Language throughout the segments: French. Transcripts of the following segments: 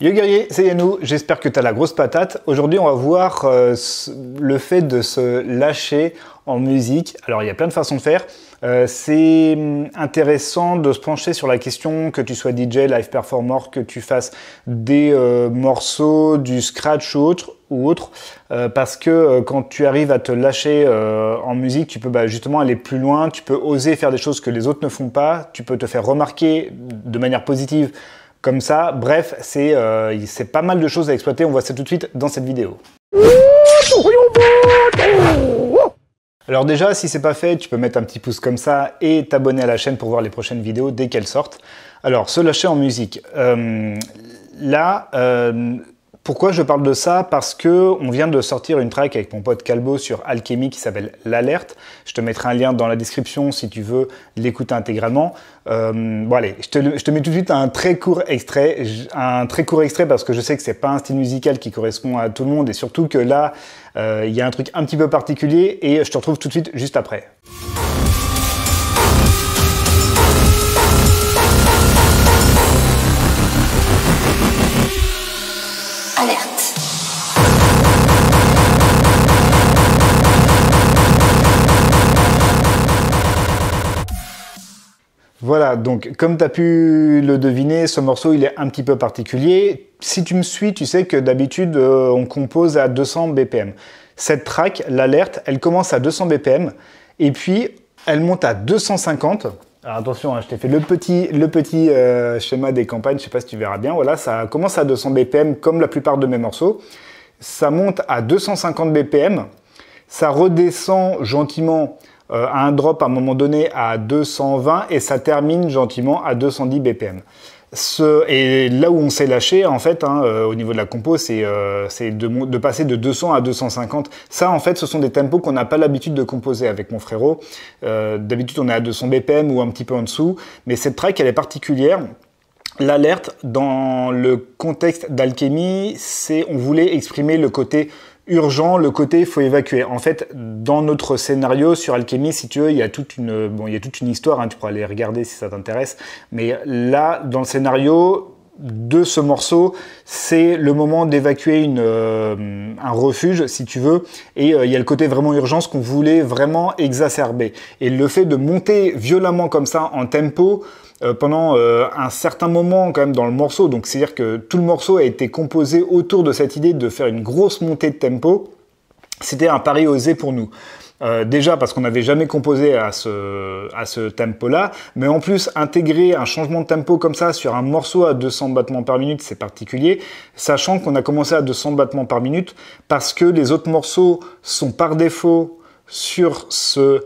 Yo guerrier, c'est Yannou, j'espère que tu as la grosse patate. Aujourd'hui, on va voir euh, le fait de se lâcher en musique. Alors, il y a plein de façons de faire. Euh, c'est hum, intéressant de se pencher sur la question que tu sois DJ, live performer, que tu fasses des euh, morceaux, du scratch ou autre, ou autre parce que quand tu arrives à te lâcher en musique, tu peux bah, justement aller plus loin, tu peux oser faire des choses que les autres ne font pas, tu peux te faire remarquer de manière positive comme ça. Bref, euh, c'est pas mal de choses à exploiter, on voit ça tout de suite dans cette vidéo. Alors déjà, si c'est pas fait, tu peux mettre un petit pouce comme ça et t'abonner à la chaîne pour voir les prochaines vidéos dès qu'elles sortent. Alors, se lâcher en musique. Euh, là, euh, pourquoi je parle de ça Parce que on vient de sortir une track avec mon pote Calbo sur Alchemy qui s'appelle L'Alerte. Je te mettrai un lien dans la description si tu veux l'écouter intégralement. Euh, bon allez, je te, mets tout de suite un très court extrait, un très court extrait parce que je sais que c'est pas un style musical qui correspond à tout le monde et surtout que là, euh, il y a un truc un petit peu particulier et je te retrouve tout de suite juste après. Voilà, donc comme tu as pu le deviner, ce morceau il est un petit peu particulier. Si tu me suis, tu sais que d'habitude euh, on compose à 200 BPM. Cette track, l'alerte, elle commence à 200 BPM et puis elle monte à 250 attention, hein, je t'ai fait le petit, le petit euh, schéma des campagnes, je sais pas si tu verras bien. Voilà, ça commence à 200 BPM comme la plupart de mes morceaux. Ça monte à 250 BPM. Ça redescend gentiment euh, à un drop à un moment donné à 220 et ça termine gentiment à 210 BPM. Ce, et là où on s'est lâché, en fait, hein, euh, au niveau de la compo, c'est euh, de, passer de 200 à 250. Ça, en fait, ce sont des tempos qu'on n'a pas l'habitude de composer avec mon frérot. Euh, d'habitude, on est à 200 BPM ou un petit peu en dessous. Mais cette track, elle est particulière. L'alerte, dans le contexte d'alchimie, c'est on voulait exprimer le côté urgent, le côté faut évacuer. En fait, dans notre scénario sur Alchemy, si tu veux, il y a toute une, bon, il y a toute une histoire, hein, tu pourras aller regarder si ça t'intéresse. Mais là, dans le scénario, de ce morceau, c'est le moment d'évacuer euh, un refuge, si tu veux, et euh, il y a le côté vraiment urgence qu'on voulait vraiment exacerber. Et le fait de monter violemment comme ça en tempo euh, pendant un certain moment quand même dans le morceau, donc c'est-à-dire que tout le morceau a été composé autour de cette idée de faire une grosse montée de tempo, c'était un pari osé pour nous. Euh, déjà parce qu'on n'avait jamais composé à ce, à ce tempo-là, mais en plus intégrer un changement de tempo comme ça sur un morceau à 200 battements par minute, c'est particulier, sachant qu'on a commencé à 200 battements par minute parce que les autres morceaux sont par défaut sur ce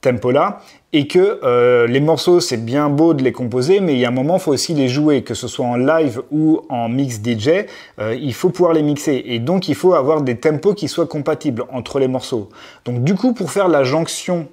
tempo-là, et que euh, les morceaux, c'est bien beau de les composer, mais il y a un moment, il faut aussi les jouer, que ce soit en live ou en mix DJ, euh, il faut pouvoir les mixer, et donc il faut avoir des tempos qui soient compatibles entre les morceaux. Donc du coup, pour faire la jonction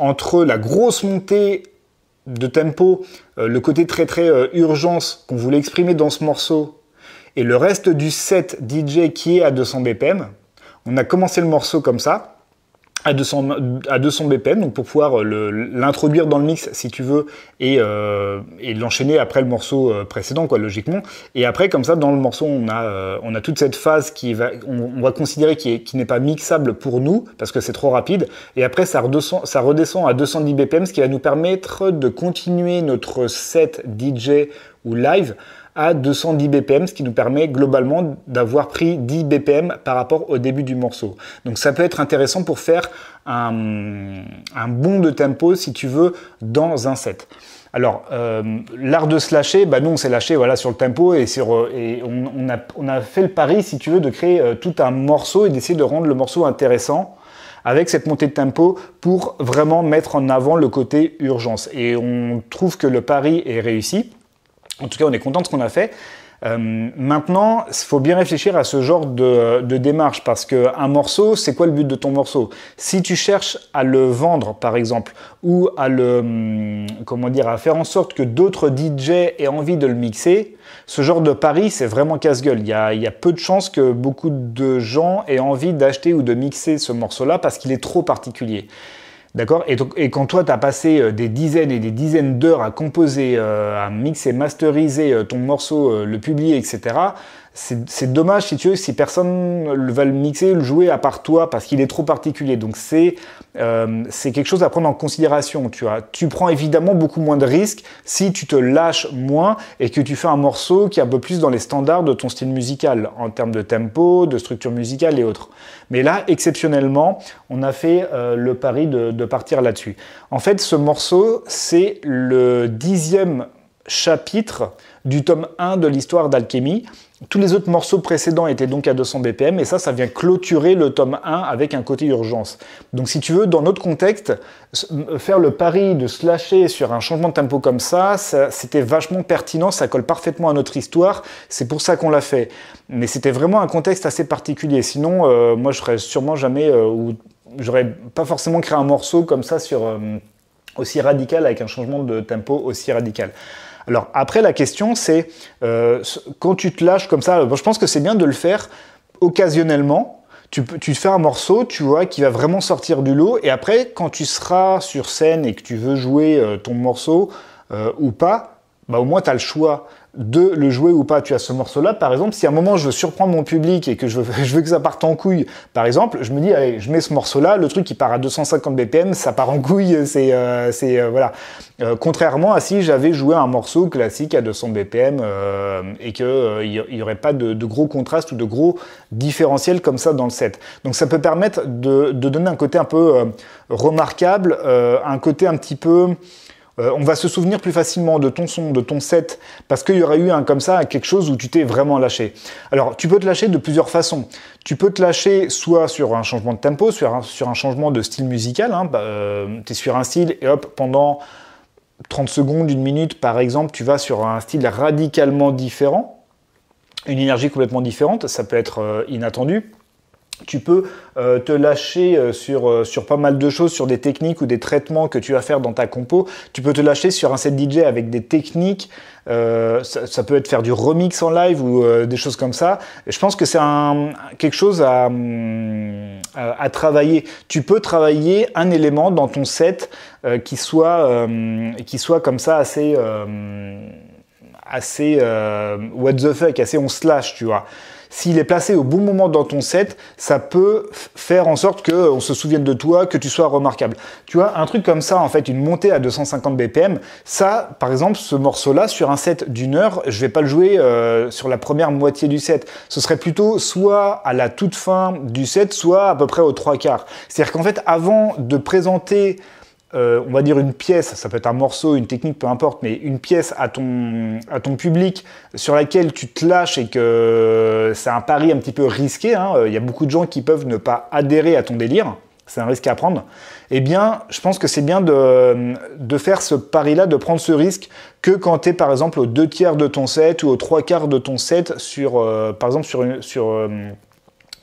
entre la grosse montée de tempo, euh, le côté très très urgence qu'on voulait exprimer dans ce morceau, et le reste du set DJ qui est à 200 BPM, on a commencé le morceau comme ça, à 200, à 200 BPM, donc pour pouvoir euh, l'introduire dans le mix si tu veux et, euh, et l'enchaîner après le morceau euh, précédent, quoi, logiquement. Et après, comme ça, dans le morceau, on a, on a toute cette phase qui va, on, va considérer qui, n'est pas mixable pour nous parce que c'est trop rapide. Et après, ça, redescend, ça redescend à 210 BPM, ce qui va nous permettre de continuer notre set DJ ou live à 210 BPM, ce qui nous permet globalement d'avoir pris 10 BPM par rapport au début du morceau. Donc ça peut être intéressant pour faire un, bond de tempo, si tu veux, dans un set. Alors, euh, l'art de se lâcher, bah, nous on s'est lâché voilà, sur le tempo et, euh, on, a, fait le pari, si tu veux, de créer euh, tout un morceau et d'essayer de rendre le morceau intéressant avec cette montée de tempo pour vraiment mettre en avant le côté urgence. Et on trouve que le pari est réussi. En tout cas, on est content de ce qu'on a fait. Euh, maintenant, il faut bien réfléchir à ce genre de, démarche parce un morceau, c'est quoi le but de ton morceau Si tu cherches à le vendre, par exemple, ou à le, hum, comment dire, à faire en sorte que d'autres DJ aient envie de le mixer, ce genre de pari, c'est vraiment casse-gueule. Il y, il y a, peu de chances que beaucoup de gens aient envie d'acheter ou de mixer ce morceau-là parce qu'il est trop particulier. D'accord et, et, quand toi, tu as passé euh, des dizaines et des dizaines d'heures à composer, euh, à mixer, masteriser euh, ton morceau, le publier, etc., c'est dommage si tu veux, si personne va le mixer, le jouer à part toi, parce qu'il est trop particulier. Donc c'est euh, quelque chose à prendre en considération. Tu, vois. tu prends évidemment beaucoup moins de risques si tu te lâches moins et que tu fais un morceau qui est un peu plus dans les standards de ton style musical, en termes de tempo, de structure musicale et autres. Mais là, exceptionnellement, on a fait euh, le pari de, de partir là-dessus. En fait, ce morceau, c'est le dixième chapitre du tome 1 de l'histoire d'alchimie. Tous les autres morceaux précédents étaient donc à 200 BPM et ça, ça vient clôturer le tome 1 avec un côté urgence. Donc si tu veux, dans notre contexte, faire le pari de se lâcher sur un changement de tempo comme ça, c'était vachement pertinent, ça colle parfaitement à notre histoire, c'est pour ça qu'on l'a fait. Mais c'était vraiment un contexte assez particulier, sinon euh, moi je serais sûrement jamais, euh, ou j'aurais pas forcément créé un morceau comme ça sur... Euh, aussi radical avec un changement de tempo aussi radical. Alors après, la question, c'est euh, quand tu te lâches comme ça, je pense que c'est bien de le faire occasionnellement. Tu, tu fais un morceau, tu vois, qui va vraiment sortir du lot. Et après, quand tu seras sur scène et que tu veux jouer euh, ton morceau euh, ou pas, bah, au moins tu as le choix de le jouer ou pas. Tu as ce morceau-là, par exemple, si à un moment je veux surprendre mon public et que je veux, que ça parte en couille, par exemple, je me dis, allez, je mets ce morceau-là, le truc qui part à 250 BPM, ça part en couille, c'est... Euh, c'est euh, voilà. Euh, contrairement à si j'avais joué un morceau classique à 200 BPM et qu'il n'y aurait pas de, gros contrastes ou de gros différentiels comme ça dans le set. Donc ça peut permettre de, de donner un côté un peu remarquable, un côté un petit peu... Euh, on va se souvenir plus facilement de ton son, de ton set, parce qu'il y aurait eu un comme ça, quelque chose où tu t'es vraiment lâché. Alors, tu peux te lâcher de plusieurs façons. Tu peux te lâcher soit sur un changement de tempo, sur un, sur un changement de style musical. Hein, bah, euh, tu es sur un style et hop, pendant 30 secondes, une minute par exemple, tu vas sur un style radicalement différent, une énergie complètement différente, ça peut être euh, inattendu tu peux euh, te lâcher euh, euh, sur, pas mal de choses, sur des techniques ou des traitements que tu vas faire dans ta compo. Tu peux te lâcher sur un set DJ avec des techniques. Ça, peut être faire du remix en live ou des choses comme ça. je pense que c'est quelque chose mm, à, travailler. Tu peux travailler un élément dans ton set qui, soit, qui soit comme ça assez... assez what the fuck, assez on slash, tu vois s'il est placé au bon moment dans ton set, ça peut faire en sorte qu'on se souvienne de toi, que tu sois remarquable. Tu vois, un truc comme ça, en fait, une montée à 250 BPM, ça, par exemple, ce morceau-là, sur un set d'une heure, je vais pas le jouer euh, sur la première moitié du set. Ce serait plutôt soit à la toute fin du set, soit à peu près aux trois quarts. C'est-à-dire qu'en fait, avant de présenter euh, on va dire une pièce, ça peut être un morceau, une technique, peu importe, mais une pièce à ton, à ton public sur laquelle tu te lâches et que c'est un pari un petit peu risqué, hein. euh, il y a beaucoup de gens qui peuvent ne pas adhérer à ton délire, c'est un risque à prendre, eh bien, je pense que c'est bien de, faire ce pari-là, de prendre ce risque, que quand tu es par exemple aux deux tiers de ton set ou aux trois quarts de ton set sur, euh, par exemple, sur, sur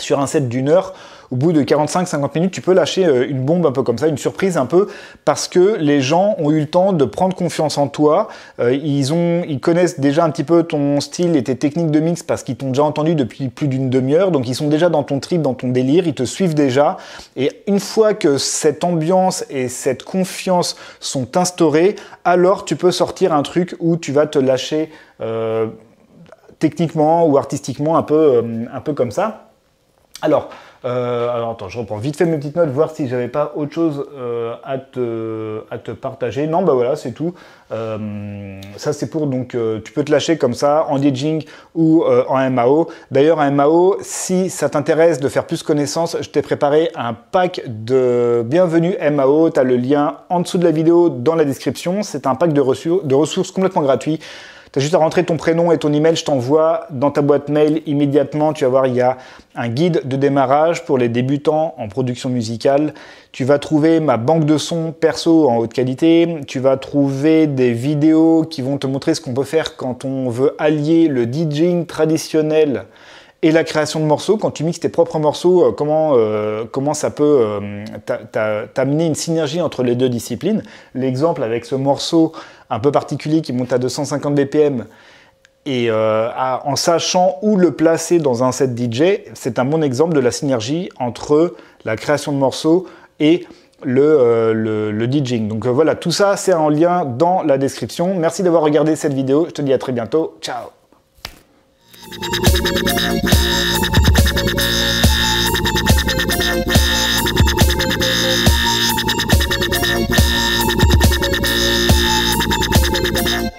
sur un set d'une heure, au bout de 45-50 minutes, tu peux lâcher euh, une bombe un peu comme ça, une surprise un peu, parce que les gens ont eu le temps de prendre confiance en toi. Euh, ils, connaissent déjà un petit peu ton style et tes techniques de mix parce qu'ils t'ont déjà entendu depuis plus d'une demi-heure. Donc ils sont déjà dans ton trip, dans ton délire, ils te suivent déjà. Et une fois que cette ambiance et cette confiance sont instaurées, alors tu peux sortir un truc où tu vas te lâcher. Euh, techniquement ou artistiquement un peu comme ça. Alors, euh, alors, attends, je reprends vite fait mes petites notes, voir si j'avais pas autre chose euh, à, te, partager. Non, bah voilà, c'est tout. Euh, ça, c'est pour donc tu peux te lâcher comme ça en DJing ou en MAO. D'ailleurs, en MAO, si ça t'intéresse de faire plus connaissance, je t'ai préparé un pack de bienvenue MAO. Tu as le lien en dessous de la vidéo dans la description. C'est un pack de, de ressources complètement gratuit tu as juste à rentrer ton prénom et ton email, je t'envoie dans ta boîte mail immédiatement. Tu vas voir, il y a un guide de démarrage pour les débutants en production musicale. Tu vas trouver ma banque de sons perso en haute qualité. Tu vas trouver des vidéos qui vont te montrer ce qu'on peut faire quand on veut allier le DJing traditionnel et la création de morceaux, quand tu mixes tes propres morceaux, euh, comment, euh, comment ça peut euh, t'amener une synergie entre les deux disciplines. L'exemple avec ce morceau un peu particulier qui monte à 250 BPM et en sachant où le placer dans un set DJ, c'est un bon exemple de la synergie entre la création de morceaux et le, DJing. Donc voilà, tout ça, c'est en lien dans la description. Merci d'avoir regardé cette vidéo. Je te dis à très bientôt. Ciao Yeah.